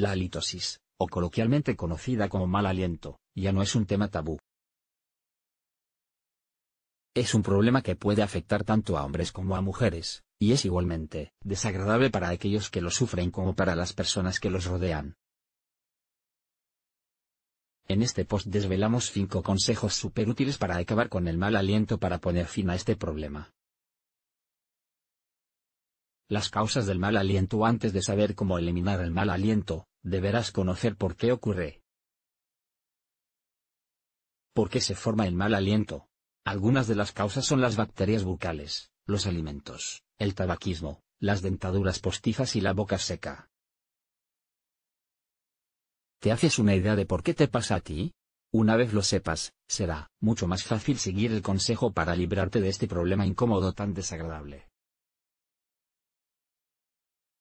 La halitosis, o coloquialmente conocida como mal aliento, ya no es un tema tabú. Es un problema que puede afectar tanto a hombres como a mujeres, y es igualmente desagradable para aquellos que lo sufren como para las personas que los rodean. En este post desvelamos 5 consejos súper útiles para acabar con el mal aliento para poner fin a este problema. Las causas del mal aliento Antes de saber cómo eliminar el mal aliento, deberás conocer por qué ocurre. ¿Por qué se forma el mal aliento? Algunas de las causas son las bacterias bucales, los alimentos, el tabaquismo, las dentaduras postizas y la boca seca. ¿Te haces una idea de por qué te pasa a ti? Una vez lo sepas, será mucho más fácil seguir el consejo para librarte de este problema incómodo tan desagradable.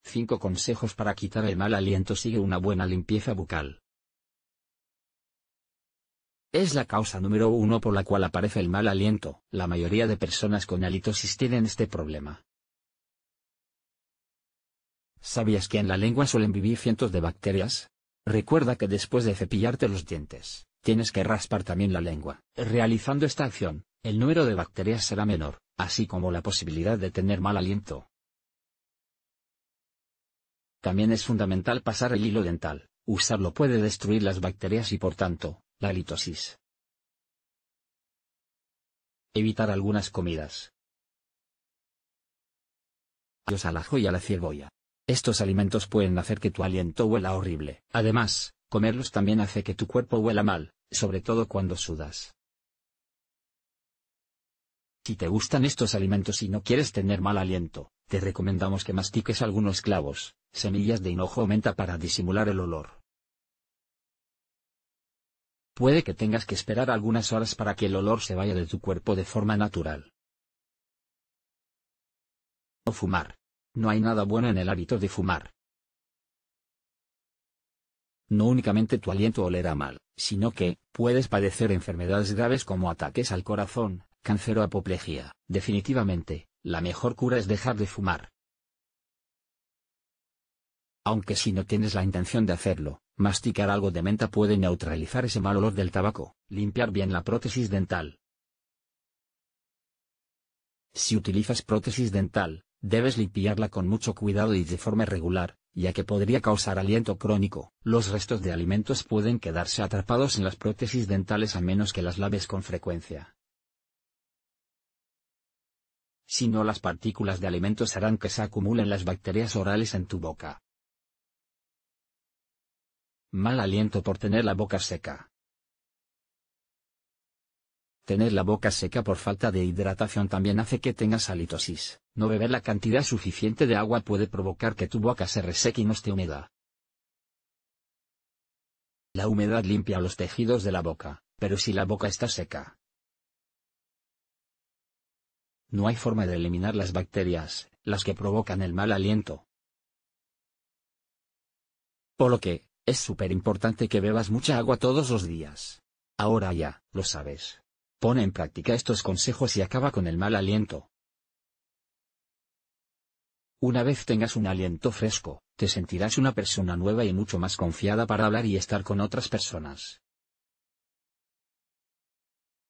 5 consejos para quitar el mal aliento sigue una buena limpieza bucal. Es la causa número uno por la cual aparece el mal aliento. La mayoría de personas con halitosis tienen este problema. ¿Sabías que en la lengua suelen vivir cientos de bacterias? Recuerda que después de cepillarte los dientes, tienes que raspar también la lengua. Realizando esta acción, el número de bacterias será menor, así como la posibilidad de tener mal aliento. También es fundamental pasar el hilo dental, usarlo puede destruir las bacterias y por tanto, la litosis. Evitar algunas comidas. Los al ajo y a la cebolla. Estos alimentos pueden hacer que tu aliento huela horrible. Además, comerlos también hace que tu cuerpo huela mal, sobre todo cuando sudas. Si te gustan estos alimentos y no quieres tener mal aliento, te recomendamos que mastiques algunos clavos, semillas de hinojo o menta para disimular el olor. Puede que tengas que esperar algunas horas para que el olor se vaya de tu cuerpo de forma natural. No fumar. No hay nada bueno en el hábito de fumar. No únicamente tu aliento olerá mal, sino que, puedes padecer enfermedades graves como ataques al corazón, cáncer o apoplejía. Definitivamente, la mejor cura es dejar de fumar. Aunque si no tienes la intención de hacerlo, masticar algo de menta puede neutralizar ese mal olor del tabaco, limpiar bien la prótesis dental. Si utilizas prótesis dental, debes limpiarla con mucho cuidado y de forma regular, ya que podría causar aliento crónico. Los restos de alimentos pueden quedarse atrapados en las prótesis dentales a menos que las laves con frecuencia. Si no las partículas de alimentos harán que se acumulen las bacterias orales en tu boca. Mal aliento por tener la boca seca. Tener la boca seca por falta de hidratación también hace que tengas halitosis. No beber la cantidad suficiente de agua puede provocar que tu boca se reseque y no esté húmeda. La humedad limpia los tejidos de la boca, pero si la boca está seca, no hay forma de eliminar las bacterias, las que provocan el mal aliento. Por lo que, es súper importante que bebas mucha agua todos los días. Ahora ya, lo sabes. Pone en práctica estos consejos y acaba con el mal aliento. Una vez tengas un aliento fresco, te sentirás una persona nueva y mucho más confiada para hablar y estar con otras personas.